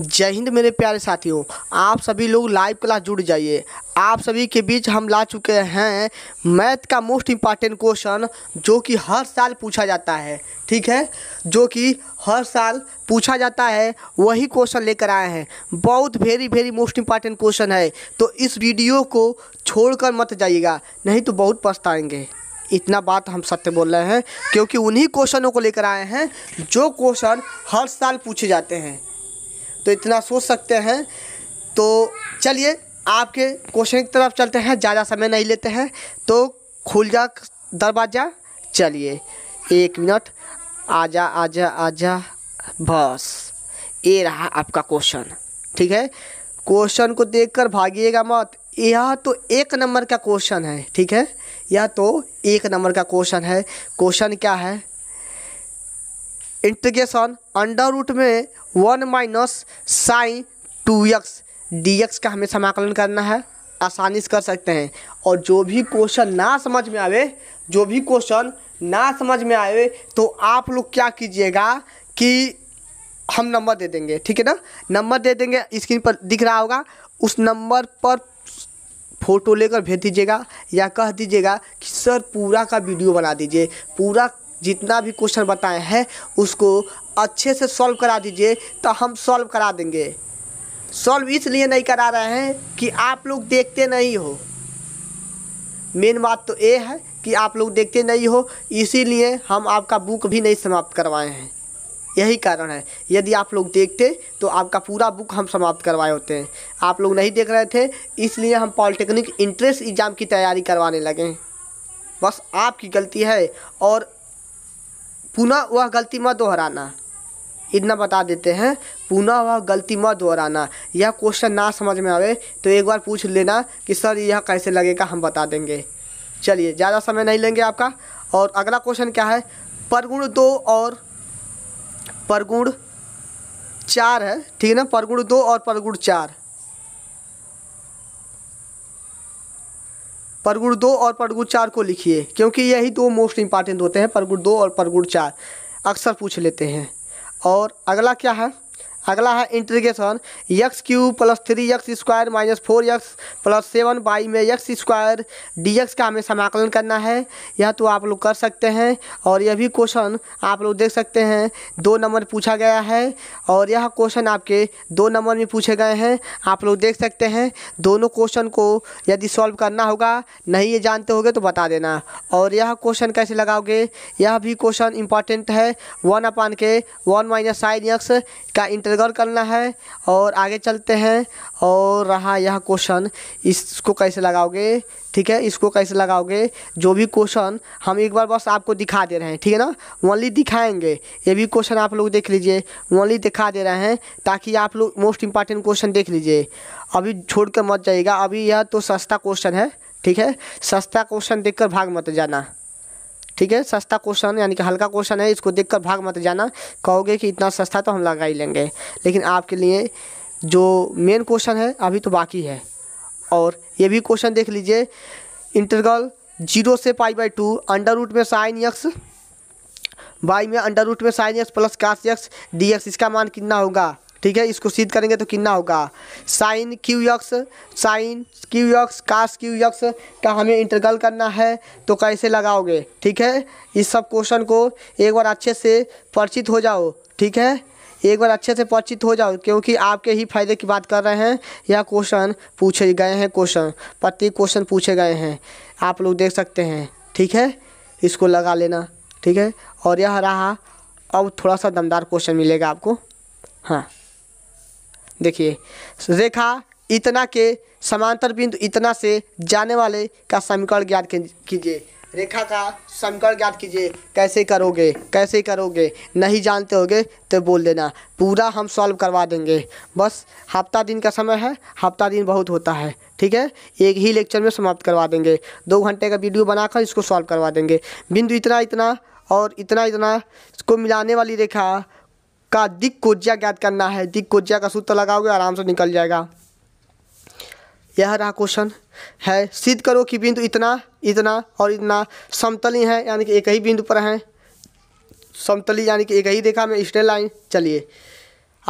जय हिंद मेरे प्यारे साथियों आप सभी लोग लाइव क्लास जुड़ जाइए आप सभी के बीच हम ला चुके हैं मैथ का मोस्ट इम्पॉर्टेंट क्वेश्चन जो कि हर साल पूछा जाता है ठीक है जो कि हर साल पूछा जाता है वही क्वेश्चन लेकर आए हैं बहुत very very most important question है तो इस वीडियो को छोड़कर मत जाइएगा नहीं तो बहुत पछताएँगे इतना बात हम सत्य बोल रहे हैं क्योंकि उन्हीं क्वेश्चनों को लेकर आए हैं जो क्वेश्चन हर साल पूछे जाते हैं तो इतना सोच सकते हैं तो चलिए आपके क्वेश्चन की तरफ चलते हैं ज़्यादा समय नहीं लेते हैं तो खुल जा दरवाज़ा चलिए एक मिनट आजा आजा आजा बस ये रहा आपका क्वेश्चन ठीक है क्वेश्चन को देखकर भागिएगा मत यह तो एक नंबर का क्वेश्चन है ठीक है या तो एक नंबर का क्वेश्चन है क्वेश्चन क्या है इंटीग्रेशन अंडर रूट में one minus sine two X D X का हमें समाकलन करना है आसानी से कर सकते हैं और जो भी क्वेश्चन ना समझ में आवे जो भी क्वेश्चन ना समझ में आए तो आप लोग क्या कीजिएगा कि हम नंबर दे देंगे ठीक है ना नंबर दे देंगे स्क्रीन पर दिख रहा होगा उस नंबर पर फ़ोटो लेकर भेज दीजिएगा या कह दीजिएगा कि सर पूरा का वीडियो बना दीजिए पूरा जितना भी क्वेश्चन बताए हैं उसको अच्छे से सॉल्व करा दीजिए तो हम सॉल्व करा देंगे सॉल्व इसलिए नहीं करा रहे हैं कि आप लोग देखते नहीं हो मेन बात तो ये है कि आप लोग देखते नहीं हो इसीलिए हम आपका बुक भी नहीं समाप्त करवाए हैं यही कारण है यदि आप लोग देखते तो आपका पूरा बुक हम समाप्त करवाए होते हैं आप लोग नहीं देख रहे थे इसलिए हम पॉलिटेक्निक इंट्रेंस एग्ज़ाम की तैयारी करवाने लगे बस आपकी गलती है और पुनः वह गलती मत दोहराना इतना बता देते हैं पुनः वह गलती मत दोहराना यह क्वेश्चन ना समझ में आवे तो एक बार पूछ लेना कि सर यह कैसे लगेगा हम बता देंगे चलिए ज़्यादा समय नहीं लेंगे आपका और अगला क्वेश्चन क्या है परगुण दो और परगुण चार है ठीक है ना परगुण दो और परगुण चार परगुण दो और परगुण चार को लिखिए क्योंकि यही दो मोस्ट इंपॉर्टेंट होते हैं परगुण दो और परगुण चार अक्सर पूछ लेते हैं और अगला क्या है अगला है integration X cube plus three X square minus four X plus seven by में यक्स स्क्वायर डी एक्स का हमें समाकलन करना है यह तो आप लोग कर सकते हैं और यह भी क्वेश्चन आप लोग देख सकते हैं दो नंबर पूछा गया है और यह क्वेश्चन आपके दो नंबर में पूछे गए हैं आप लोग देख सकते हैं दोनों क्वेश्चन को यदि सॉल्व करना होगा नहीं ये जानते होगे तो बता देना और यह क्वेश्चन कैसे लगाओगे यह भी क्वेश्चन इंपॉर्टेंट है वन अपान के वन माइनस साइन यक्स का इंटर से करना है और आगे चलते हैं और रहा यह क्वेश्चन इसको कैसे लगाओगे ठीक है इसको कैसे लगाओगे जो भी क्वेश्चन हम एक बार बस आपको दिखा दे रहे हैं ठीक है ना ओनली दिखाएंगे ये भी क्वेश्चन आप लोग देख लीजिए ओनली दिखा दे रहे हैं ताकि आप लोग मोस्ट इंपॉर्टेंट क्वेश्चन देख लीजिए अभी छोड़ कर मत जाइएगा अभी यह तो सस्ता क्वेश्चन है ठीक है सस्ता क्वेश्चन देखकर भाग मत जाना ठीक है सस्ता क्वेश्चन यानी कि हल्का क्वेश्चन है इसको देखकर भाग मत जाना कहोगे कि इतना सस्ता तो हम लगा ही लेंगे लेकिन आपके लिए जो मेन क्वेश्चन है अभी तो बाकी है और ये भी क्वेश्चन देख लीजिए इंटरगल जीरो से pi by two under root में साइन यक्स बाई में अंडर रूट में sine X plus cos X D X इसका मान कितना होगा ठीक है इसको सिद्ध करेंगे तो कितना होगा sine cube X sine cube X cos cube X का हमें इंटरगल करना है तो कैसे लगाओगे ठीक है इस सब क्वेश्चन को एक बार अच्छे से परिचित हो जाओ ठीक है एक बार अच्छे से परिचित हो जाओ क्योंकि आपके ही फायदे की बात कर रहे हैं यह क्वेश्चन पूछे गए हैं क्वेश्चन प्रत्येक क्वेश्चन पूछे गए हैं आप लोग देख सकते हैं ठीक है इसको लगा लेना ठीक है और यह रहा अब थोड़ा सा दमदार क्वेश्चन मिलेगा आपको हाँ देखिए रेखा इतना के समांतर बिंदु इतना से जाने वाले का समीकरण ज्ञात कीजिए रेखा का समीकरण ज्ञात कीजिए कैसे करोगे कैसे करोगे नहीं जानते होगे तो बोल देना पूरा हम सॉल्व करवा देंगे बस हफ्ता दिन का समय है हफ्ता दिन बहुत होता है ठीक है एक ही लेक्चर में समाप्त करवा देंगे दो घंटे का वीडियो बनाकर इसको सॉल्व करवा देंगे बिंदु इतना इतना और इतना इतना को मिलाने वाली रेखा का कोजिया ज्ञात करना है दिक्कोज्या का सूत्र लगाओगे आराम से निकल जाएगा यह रहा क्वेश्चन है सिद्ध करो कि बिंदु इतना इतना और इतना समतली है यानी कि एक ही बिंदु पर हैं समतली यानी कि एक ही देखा में स्ट्रेट लाइन चलिए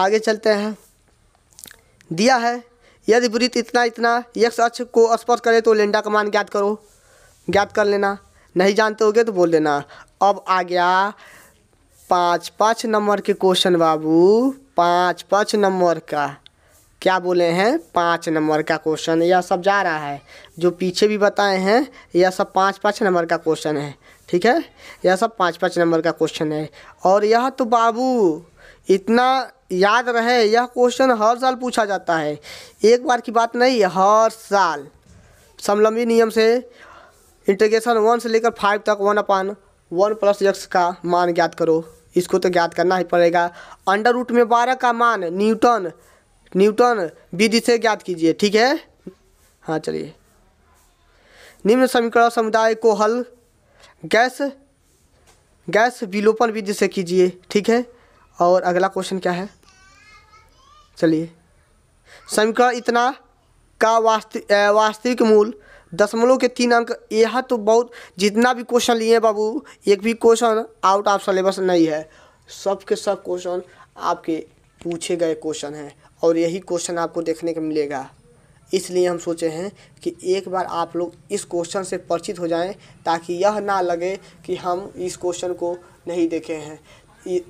आगे चलते हैं दिया है यदि वृत्त इतना इतना यक्ष अक्ष को स्पर्श करे तो लेंडा का मान ज्ञात करो ज्ञात कर लेना नहीं जानते होगे तो बोल देना अब आ गया पाँच पाँच नंबर के क्वेश्चन बाबू पाँच पाँच नंबर का क्या बोले हैं पाँच नंबर का क्वेश्चन यह सब जा रहा है जो पीछे भी बताए हैं यह सब पाँच पाँच नंबर का क्वेश्चन है ठीक है यह सब पाँच पाँच नंबर का क्वेश्चन है और यह तो बाबू इतना याद रहे यह क्वेश्चन हर साल पूछा जाता है एक बार की बात नहीं है हर साल समलंबी नियम से इंटीग्रेशन वन से लेकर फाइव तक one upon one plus X का मान ज्ञात करो इसको तो ज्ञात करना ही पड़ेगा अंडर रूट में बारह का मान न्यूटन न्यूटन विधि से ज्ञात कीजिए ठीक है हाँ चलिए निम्न समीकरण समुदाय को हल गैस गैस विलोपन विधि से कीजिए ठीक है और अगला क्वेश्चन क्या है चलिए समीकरण इतना का वास्तविक वास्तविक मूल दशमलव के तीन अंक यह तो बहुत जितना भी क्वेश्चन लिए हैं बाबू एक भी क्वेश्चन आउट ऑफ सिलेबस नहीं है सब के सब क्वेश्चन आपके पूछे गए क्वेश्चन हैं और यही क्वेश्चन आपको देखने को मिलेगा इसलिए हम सोचे हैं कि एक बार आप लोग इस क्वेश्चन से परिचित हो जाएं ताकि यह ना लगे कि हम इस क्वेश्चन को नहीं देखे हैं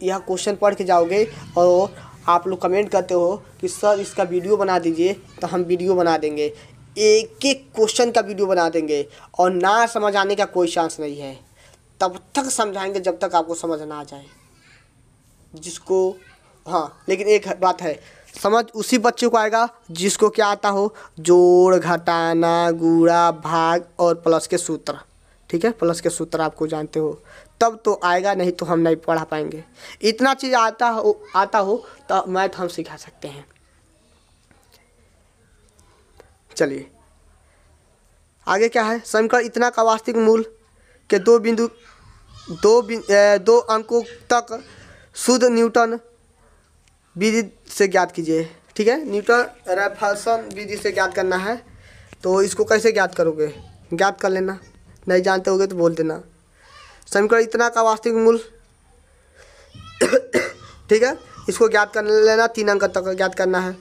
यह क्वेश्चन पढ़ के जाओगे और आप लोग कमेंट करते हो कि सर इसका वीडियो बना दीजिए तो हम वीडियो बना देंगे एक एक क्वेश्चन का वीडियो बना देंगे और ना समझ आने का कोई चांस नहीं है तब तक समझाएंगे जब तक आपको समझ ना आ जाए जिसको हाँ लेकिन एक बात है समझ उसी बच्चे को आएगा जिसको क्या आता हो जोड़ घटाना गुड़ा भाग और प्लस के सूत्र ठीक है प्लस के सूत्र आपको जानते हो तब तो आएगा नहीं तो हम नहीं पढ़ा पाएंगे इतना चीज़ आता हो आता हो तो मैथ हम सिखा सकते हैं चलिए आगे क्या है समीकरण इतना का वास्तविक मूल के दो बिंदु दो बिंदु दो अंकों तक शुद्ध न्यूटन विधि से ज्ञात कीजिए ठीक है न्यूटन रेफल्सन विधि से ज्ञात करना है तो इसको कैसे ज्ञात करोगे ज्ञात कर लेना नहीं जानते होगे तो बोल देना समीकरण इतना का वास्तविक मूल ठीक है इसको ज्ञात कर लेना तीन अंक तक ज्ञात करना है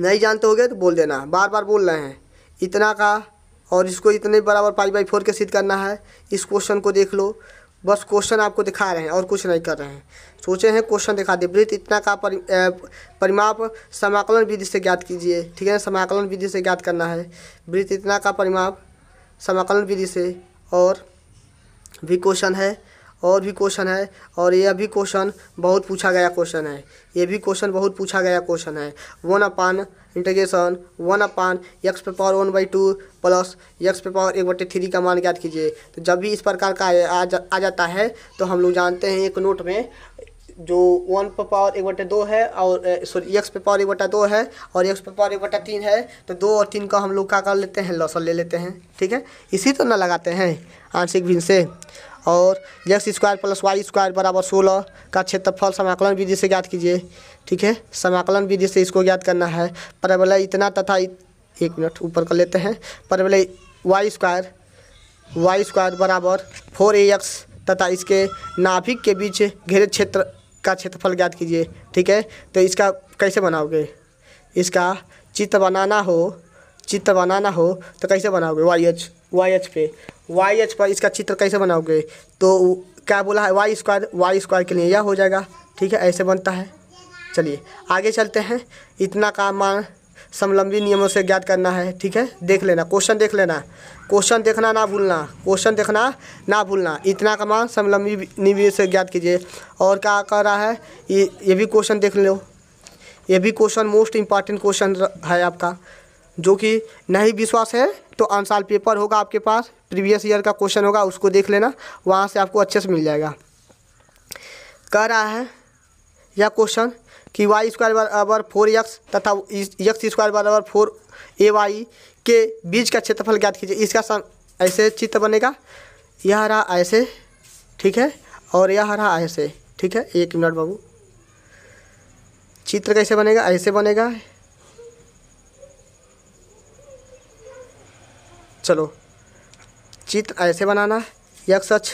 नहीं जानते हो गए तो बोल देना बार बार बोल रहे हैं इतना का और इसको इतने बराबर पाई बाई फोर के सिद्ध करना है इस क्वेश्चन को देख लो बस क्वेश्चन आपको दिखा रहे हैं और कुछ नहीं कर रहे हैं सोचे हैं क्वेश्चन दिखा दे वृत्त इतना का परि, परिमाप समाकलन विधि से ज्ञात कीजिए ठीक है ना समाकलन विधि से ज्ञात करना है वृत्त इतना का परिमाप समाकलन विधि से और भी क्वेश्चन है और भी क्वेश्चन है और यह भी क्वेश्चन बहुत पूछा गया क्वेश्चन है ये भी क्वेश्चन बहुत पूछा गया क्वेश्चन है one upon integration one upon X पे power one by two plus X पे पावर एक बटे थ्री का मान ज्ञात कीजिए तो जब भी इस प्रकार का आ, जा, आ जाता है तो हम लोग जानते हैं एक नोट में जो वन पे पावर एक बटे दो है और सॉरी एक्स पे पावर एक बटा दो है और एक्स पे पावर एक बटा तीन है तो दो और तीन का हम लोग क्या कर लेते हैं लसन ले लेते हैं ठीक है इसी तो ना लगाते हैं आंशिक भिन्न से और X square plus Y square बराबर सोलह का क्षेत्रफल समाकलन विधि से ज्ञात कीजिए ठीक है समाकलन विधि से इसको ज्ञात करना है परवलय इतना तथा इत... एक मिनट ऊपर कर लेते हैं परवलय वाई स्क्वायर वाई स्क्वायर बराबर फोर ए एक्स तथा इसके नाभिक के बीच घेरे क्षेत्र का क्षेत्रफल ज्ञात कीजिए ठीक है तो इसका कैसे बनाओगे इसका चित्र बनाना हो चित्र बनाना हो तो कैसे बनाओगे वाई एच वाई एच पे वाई एच पर इसका चित्र कैसे बनाओगे तो क्या बोला है वाई स्क्वायर वाई स्क्वायर के लिए यह हो जाएगा ठीक है ऐसे बनता है चलिए आगे चलते हैं इतना का मान समलंबी नियमों से ज्ञात करना है ठीक है देख लेना क्वेश्चन देख लेना क्वेश्चन देखना ना भूलना क्वेश्चन देखना ना भूलना इतना का मान समलंबी नियम से ज्ञात कीजिए और क्या कह रहा है ये ये भी क्वेश्चन देख लो ये भी क्वेश्चन मोस्ट इम्पॉर्टेंट क्वेश्चन है आपका जो कि नहीं विश्वास है तो आंसार पेपर होगा आपके पास प्रीवियस ईयर का क्वेश्चन होगा उसको देख लेना वहाँ से आपको अच्छे से मिल जाएगा कह रहा है यह क्वेश्चन कि वाई स्क्वायर बराबर फोर यक्स तथा यक्स स्क्वायर बराबर फोर ए वाई के बीच का क्षेत्रफल ज्ञात कीजिए इसका सम ऐसे चित्र बनेगा यह रहा ऐसे ठीक है और यह रहा ऐसे ठीक है एक मिनट बाबू चित्र कैसे बनेगा ऐसे बनेगा चलो चित्र ऐसे बनाना यक्स एच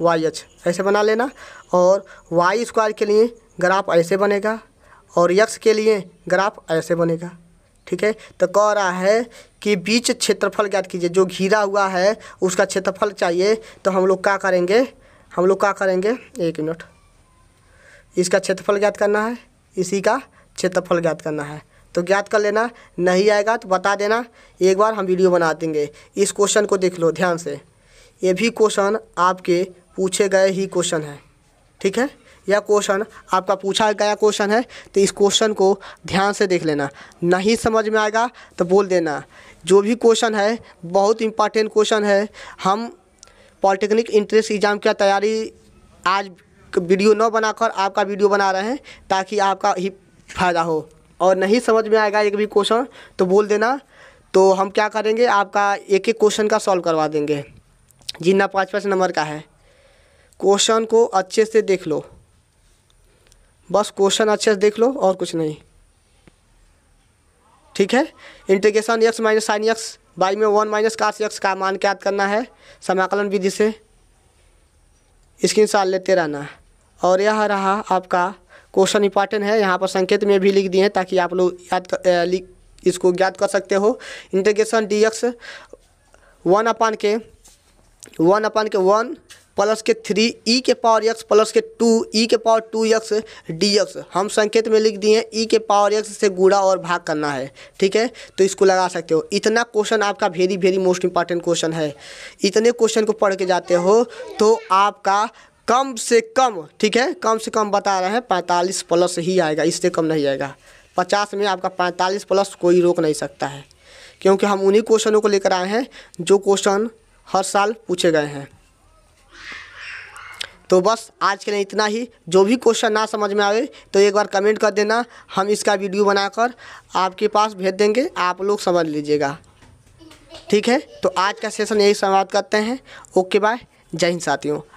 वाई एच ऐसे बना लेना और वाई स्क्वायर के लिए ग्राफ ऐसे बनेगा और यक्स के लिए ग्राफ ऐसे बनेगा ठीक है तो कह रहा है कि बीच क्षेत्रफल ज्ञात कीजिए जो घिरा हुआ है उसका क्षेत्रफल चाहिए तो हम लोग क्या करेंगे हम लोग क्या करेंगे एक मिनट इसका क्षेत्रफल ज्ञात करना है इसी का क्षेत्रफल ज्ञात करना है तो ज्ञात कर लेना नहीं आएगा तो बता देना एक बार हम वीडियो बना देंगे इस क्वेश्चन को देख लो ध्यान से ये भी क्वेश्चन आपके पूछे गए ही क्वेश्चन है ठीक है यह क्वेश्चन आपका पूछा गया क्वेश्चन है तो इस क्वेश्चन को ध्यान से देख लेना नहीं समझ में आएगा तो बोल देना जो भी क्वेश्चन है बहुत इंपॉर्टेंट क्वेश्चन है हम पॉलिटेक्निक इंट्रेंस एग्ज़ाम की तैयारी आज वीडियो न बनाकर आपका वीडियो बना रहे हैं ताकि आपका ही फायदा हो और नहीं समझ में आएगा एक भी क्वेश्चन तो बोल देना तो हम क्या करेंगे आपका एक एक क्वेश्चन का सॉल्व करवा देंगे जिन्ना पाँच पाँच नंबर का है क्वेश्चन को अच्छे से देख लो बस क्वेश्चन अच्छे से देख लो और कुछ नहीं ठीक है integration X minus sine X by में वन माइनस कास एक्स का मान क्या करना है समाकलन विधि से स्क्रीन लेते रहना और यह रहा आपका क्वेश्चन इंपॉर्टेंट है यहाँ पर संकेत में भी लिख दिए हैं ताकि आप लोग याद कर, इसको ज्ञात कर सकते हो integration D X one upon के वन अपान e के वन प्लस के थ्री ई के पावर एक्स प्लस के टू ई के power two X D X हम संकेत में लिख दिए हैं ई e के पावर एक्स से गुड़ा और भाग करना है ठीक है तो इसको लगा सकते हो इतना क्वेश्चन आपका very very most important question है इतने क्वेश्चन को पढ़ के जाते हो तो आपका कम से कम ठीक है कम से कम बता रहे हैं पैंतालीस प्लस ही आएगा इससे कम नहीं आएगा पचास में आपका पैंतालीस प्लस कोई रोक नहीं सकता है क्योंकि हम उन्हीं क्वेश्चनों को लेकर आए हैं जो क्वेश्चन हर साल पूछे गए हैं तो बस आज के लिए इतना ही जो भी क्वेश्चन ना समझ में आए तो एक बार कमेंट कर देना हम इसका वीडियो बनाकर आपके पास भेज देंगे आप लोग समझ लीजिएगा ठीक है तो आज का सेशन यही समाप्त करते हैं ओके बाय जय हिंद साथियों